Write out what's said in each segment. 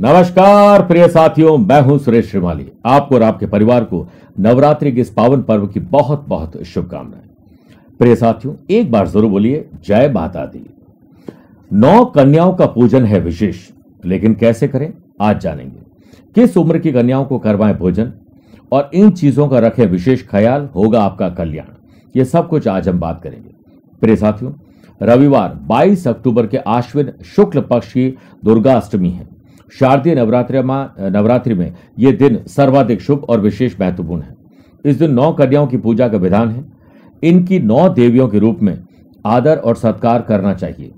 नमस्कार प्रिय साथियों मैं हूं सुरेश श्रीमाली आपको और आपके परिवार को नवरात्रि के इस पावन पर्व की बहुत बहुत शुभकामनाएं प्रिय साथियों एक बार जरूर बोलिए जय माता दी नौ कन्याओं का पूजन है विशेष लेकिन कैसे करें आज जानेंगे किस उम्र की कन्याओं को करवाएं भोजन और इन चीजों का रखें विशेष ख्याल होगा आपका कल्याण ये सब कुछ आज हम बात करेंगे प्रिय साथियों रविवार 22 अक्टूबर के आश्विन शुक्ल पक्ष की दुर्गा अष्टमी है शारदीय नवरात्र नवरात्रि में ये दिन सर्वाधिक शुभ और विशेष महत्वपूर्ण है इस दिन नौ कन्याओं की पूजा का विधान है इनकी नौ देवियों के रूप में आदर और सत्कार करना चाहिए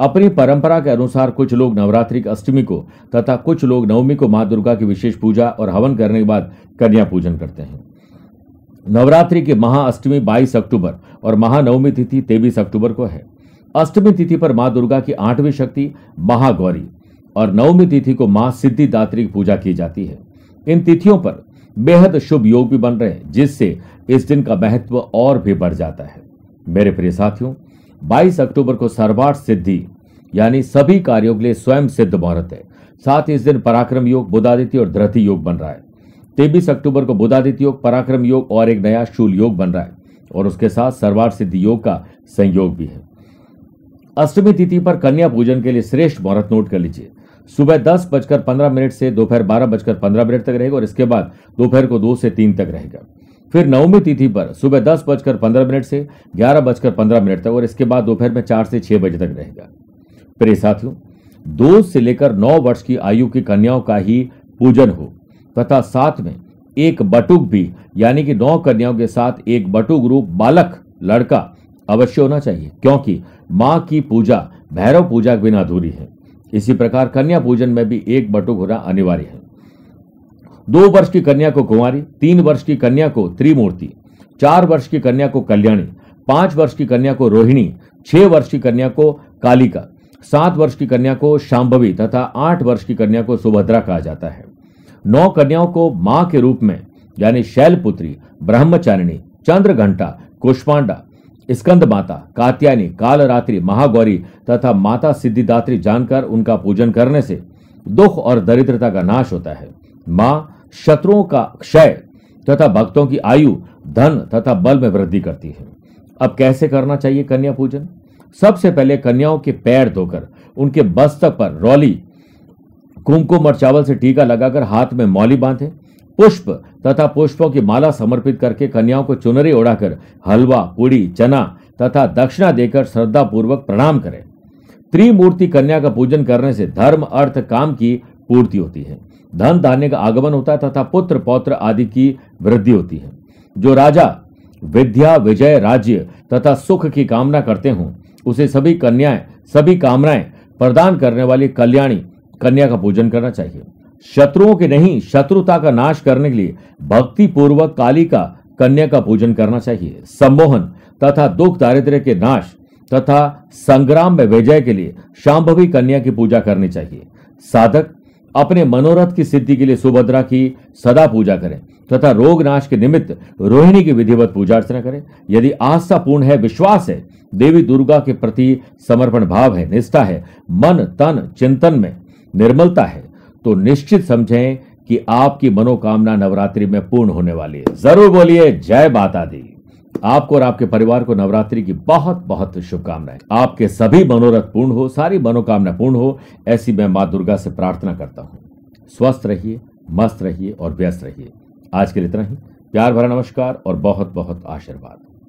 अपनी परंपरा के अनुसार कुछ लोग नवरात्रि की अष्टमी को तथा कुछ लोग नवमी को माँ दुर्गा की विशेष पूजा और हवन करने के बाद कन्या पूजन करते हैं नवरात्रि की महाअष्टमी बाईस अक्टूबर और महानवमी तिथि तेईस अक्टूबर को है अष्टमी तिथि पर माँ दुर्गा की आठवीं शक्ति महागौरी और नवमी तिथि को मां सिद्धिदात्री की पूजा की जाती है इन तिथियों पर बेहद शुभ योग भी बन रहे हैं जिससे इस दिन का महत्व और भी बढ़ जाता है मेरे प्रिय साथियों 22 अक्टूबर को सर्वार्थ सिद्धि यानी सभी कार्यों के लिए स्वयं सिद्ध मुहूर्त है साथ ही इस दिन पराक्रम योग बुधादित्य और धृति योग बन रहा है तेबीस अक्टूबर को बुधादित्य योग पराक्रम योग और एक नया शूल योग बन रहा है और उसके साथ सर्वार्थ सिद्धि योग का संयोग भी है अष्टमी तिथि पर कन्या पूजन के लिए श्रेष्ठ मुहूर्त नोट कर लीजिए सुबह दस बजकर पंद्रह मिनट से दोपहर बारह बजकर पंद्रह मिनट तक रहेगा और इसके बाद दोपहर को दो से तीन तक रहेगा फिर नवमी तिथि पर सुबह दस बजकर पंद्रह मिनट से ग्यारह बजकर पंद्रह मिनट तक और इसके बाद दोपहर में चार से छह बजे तक रहेगा प्रिय साथियों दो से लेकर नौ वर्ष की आयु की कन्याओं का ही पूजन हो तथा साथ में एक बटुक भी यानी कि नौ कन्याओं के साथ एक बटुक रूप बालक लड़का अवश्य होना चाहिए क्योंकि माँ की पूजा भैरव पूजा के बिना अधूरी है इसी प्रकार कन्या पूजन में भी एक बटुक होना अनिवार्य है दो वर्ष की कन्या को कुमारी तीन वर्ष की कन्या को त्रिमूर्ति चार वर्ष की कन्या को कल्याणी पांच वर्ष की कन्या को रोहिणी छह वर्ष की कन्या को कालिका सात वर्ष की कन्या को शांभवी तथा आठ वर्ष की कन्या को सुभद्रा कहा जाता है नौ कन्याओं को मां के रूप में यानी शैलपुत्री ब्रह्मचारिणी चंद्र घंटा कुष्पांडा स्कंद माता कात्यायनी कालरात्रि महागौरी तथा माता सिद्धिदात्री जानकर उनका पूजन करने से दुख और दरिद्रता का नाश होता है माँ शत्रुओं का क्षय तथा भक्तों की आयु धन तथा बल में वृद्धि करती है अब कैसे करना चाहिए कन्या पूजन सबसे पहले कन्याओं के पैर धोकर उनके बस्तक पर रौली कुमकुम और चावल से टीका लगाकर हाथ में मौली बांधे पुष्प तथा पुष्पों की माला समर्पित करके कन्याओं को चुनरी ओढ़ाकर हलवा पूड़ी चना तथा दक्षिणा देकर श्रद्धा पूर्वक प्रणाम करें त्रिमूर्ति कन्या का पूजन करने से धर्म अर्थ काम की पूर्ति होती है धन धान्य का आगमन होता है तथा पुत्र पौत्र आदि की वृद्धि होती है जो राजा विद्या विजय राज्य तथा सुख की कामना करते हों उसे सभी कन्याएं सभी कामनाएं प्रदान करने वाली कल्याणी कन्या का पूजन करना चाहिए शत्रुओं के नहीं शत्रुता का नाश करने के लिए भक्ति पूर्वक काली का कन्या का पूजन करना चाहिए सम्मोहन तथा दुख दारिद्र्य के नाश तथा संग्राम में विजय के लिए शांभवी कन्या की पूजा करनी चाहिए साधक अपने मनोरथ की सिद्धि के लिए सुभद्रा की सदा पूजा करें तथा रोग नाश के निमित्त रोहिणी की विधिवत पूजा अर्चना करें यदि आस्था पूर्ण है विश्वास है देवी दुर्गा के प्रति समर्पण भाव है निष्ठा है मन तन चिंतन में निर्मलता है तो निश्चित समझें कि आपकी मनोकामना नवरात्रि में पूर्ण होने वाली है जरूर बोलिए जय माता दी आपको और आपके परिवार को नवरात्रि की बहुत बहुत शुभकामनाएं आपके सभी मनोरथ पूर्ण हो सारी मनोकामना पूर्ण हो ऐसी मैं माँ दुर्गा से प्रार्थना करता हूँ स्वस्थ रहिए मस्त रहिए और व्यस्त रहिए आज के लिए इतना ही प्यार भरा नमस्कार और बहुत बहुत आशीर्वाद